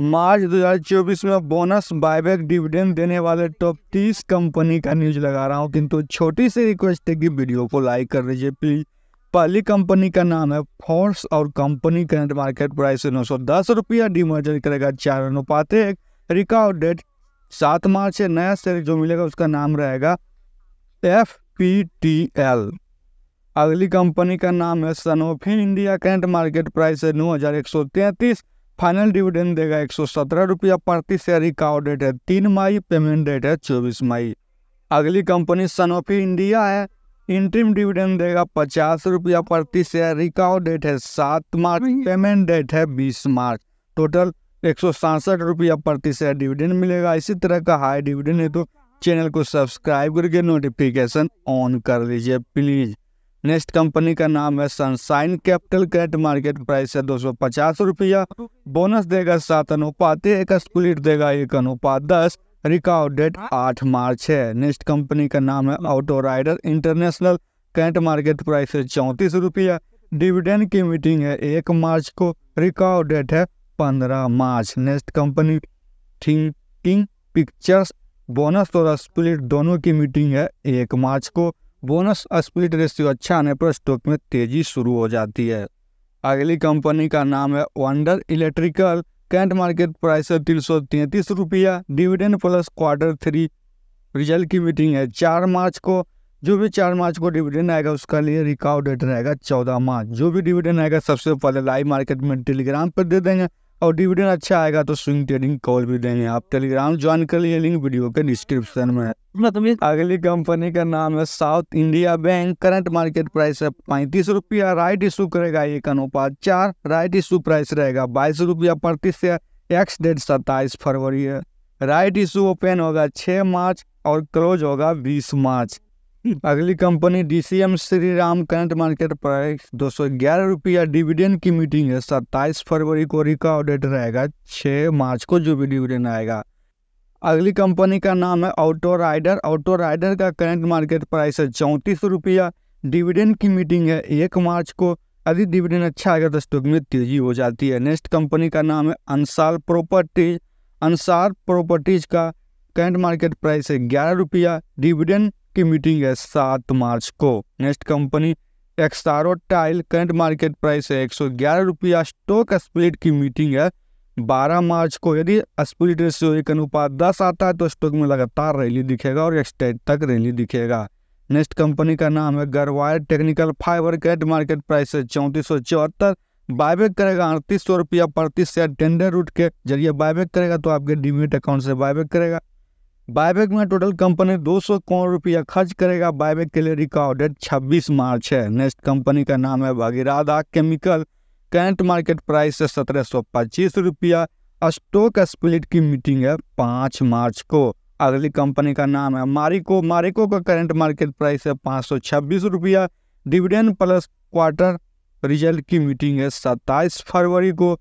मार्च 2024 में bonus buyback dividend देने वाले टॉप 30 कंपनी का न्यूज लगा रहा हूँ किंतु छोटी सी रिक्वेस्ट है कि वीडियो को लाइक कर दीजिए प्लीज पहली कंपनी का नाम है फोर्स और कंपनी करंट मार्केट प्राइस नौ सौ दस रुपया डिमर्जर करेगा चार अनुपात एक रिकॉर्ड डेट सात मार्च है नया शेयर जो मिलेगा उसका नाम रहेगा एफ पी टी एल अगली कंपनी का नाम है Sanofi India current market price है नौ हजार एक सौ तैंतीस फाइनल डिविडेंड देगा एक सौ सत्रह रुपया प्रति शेयर ही का डेट है तीन मई पेमेंट डेट है चौबीस मई अगली कंपनी सनोफी इंडिया है इंट्रीम डिविडेंड देगा पचास रुपया प्रति शेयर रिकाव डेट है सात मार्च पेमेंट डेट है बीस मार्च टोटल एक सौ सड़सठ रुपया प्रति शेयर डिविडेंड मिलेगा इसी तरह का हाई डिविडेंड है तो चैनल को सब्सक्राइब करके नोटिफिकेशन ऑन कर लीजिए प्लीज़ नेक्स्ट कंपनी का नाम है Sunshine Capital current market price है दो सौ पचास रुपया बोनस देगा सात अनुपात एक स्प्लिट देगा एक अनुपात दस रिकॉर्ड डेट आठ मार्च है नेक्स्ट कंपनी का नाम है auto Rider International current market price है चौंतीस रुपया डिविडेंड की मीटिंग है एक मार्च को रिकॉर्ड डेट है पंद्रह March next company Thinking Pictures bonus और स्प्लिट दोनों की मीटिंग है एक मार्च को बोनस स्प्लिट रेशियो अच्छा आने पर स्टॉक में तेजी शुरू हो जाती है अगली कंपनी का नाम है wonder electrical current market price है तीन सौ तैंतीस रुपया dividend plus quarter three result की मीटिंग है चार मार्च को जो भी चार मार्च को डिविडेंड आएगा उसका लिए रिकॉर्ड डेट रहेगा चौदह मार्च जो भी डिविडेंड आएगा सबसे पहले लाइव मार्केट में टेलीग्राम पर दे देंगे और डिविडेंड अच्छा आएगा तो स्विंग ट्रेडिंग कॉल भी देंगे आप टेलीग्राम ज्वाइन कर लिए लिंक वीडियो के डिस्क्रिप्शन में तो अगली कंपनी का नाम है south India bank current market price है पैंतीस रुपया राइट इशू करेगा एक अनुपात चार राइट इशू प्राइस रहेगा बाईस रुपया प्रति शेयर एक्स डेट सत्ताईस फरवरी है राइट इशू ओपन होगा छः मार्च और क्लोज होगा बीस मार्च अगली company DCM Shri Ram current market price दो सौ ग्यारह रुपया डिविडेंड की मीटिंग है सत्ताईस फरवरी को रिकॉर्डेड रहेगा छः मार्च को जो भी डिविडेंड आएगा अगली कंपनी का नाम है ऑटो राइडर ऑटो राइडर का करंट मार्केट प्राइस है चौंतीस रुपया डिविडेंड की मीटिंग है एक मार्च को यदि डिविडेंड अच्छा आएगा तो स्टॉक में तेजी हो जाती है नेक्स्ट कंपनी का नाम है अंसार प्रॉपर्टीज अंसार प्रॉपर्टीज का करंट मार्केट प्राइस है ग्यारह रुपया डिविडेंड की मीटिंग है सात मार्च को next company Exxaro tile current market price है एक सौ रुपया स्टॉक स्प्लिट की मीटिंग है 12 मार्च को यदि स्प्लिट रेशियो एक अनुपात दस आता है तो स्टॉक में लगातार रैली दिखेगा और एक्सटेट तक रैली दिखेगा नेक्स्ट कंपनी का नाम है Garware technical fibre current market price है चौंतीस सौ चौहत्तर बायबैक करेगा अड़तीस सौ रुपया प्रति शेयर टेंडर रूट के जरिए बायबैक करेगा तो आपके डीमेट अकाउंट से बायबैक करेगा बायबैक में टोटल कंपनी दो सौ करोड़ रुपया खर्च करेगा बायबैक के लिए रिकॉर्डेड 26 मार्च है नेक्स्ट कंपनी का नाम है Bhagiradha chemical current market price है सत्रह सौ पच्चीस रुपया स्टॉक स्प्लिट की मीटिंग है पाँच मार्च को अगली कंपनी का नाम है मारिको मारिको का करंट मार्केट प्राइस है पाँच सौ छब्बीस रुपया डिविडेंड प्लस क्वार्टर रिजल्ट की मीटिंग है सत्ताईस फरवरी को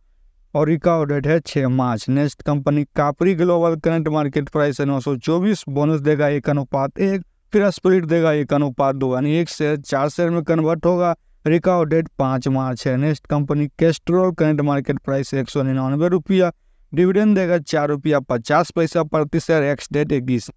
और रिकॉर्डेड है छः March next company Capri global current market price है नौ सौ चौबीस बोनस देगा एक अनुपात एक फिर स्प्लिट देगा एक अनुपात दो यानी एक शेयर चार शेयर में कन्वर्ट होगा रिकाव डेट पाँच मार्च है next company Castrol current market price एक सौ निन्यानवे रुपया डिविडेंड देगा चार रुपया पचास पैसा प्रति शेयर एक्स डेट इक्कीस